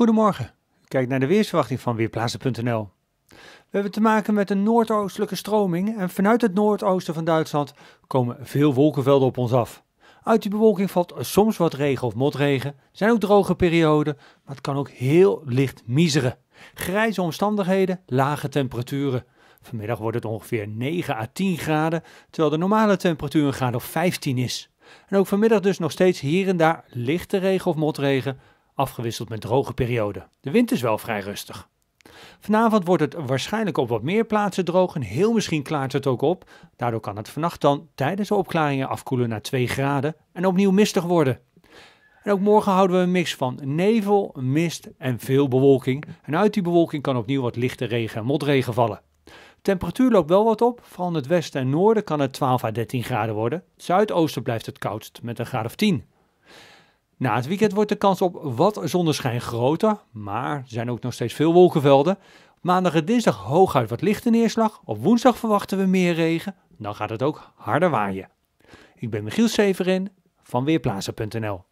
Goedemorgen. Kijk naar de weersverwachting van Weerplaatsen.nl. We hebben te maken met een noordoostelijke stroming en vanuit het noordoosten van Duitsland komen veel wolkenvelden op ons af. Uit die bewolking valt soms wat regen of motregen. Er zijn ook droge perioden, maar het kan ook heel licht miseren. Grijze omstandigheden, lage temperaturen. Vanmiddag wordt het ongeveer 9 à 10 graden, terwijl de normale temperatuur een graad of 15 is. En ook vanmiddag dus nog steeds hier en daar lichte regen of motregen, afgewisseld met droge perioden. De wind is wel vrij rustig. Vanavond wordt het waarschijnlijk op wat meer plaatsen droog en heel misschien klaart het ook op. Daardoor kan het vannacht dan tijdens de opklaringen afkoelen naar 2 graden en opnieuw mistig worden. En ook morgen houden we een mix van nevel, mist en veel bewolking. En uit die bewolking kan opnieuw wat lichte regen en motregen vallen. De temperatuur loopt wel wat op. Vooral in het westen en noorden kan het 12 à 13 graden worden. zuidoosten blijft het koudst met een graad of 10. Na het weekend wordt de kans op wat zonneschijn groter, maar er zijn ook nog steeds veel wolkenvelden. Maandag en dinsdag hooguit wat lichte neerslag. Op woensdag verwachten we meer regen. Dan gaat het ook harder waaien. Ik ben Michiel Severin van Weerplaza.nl.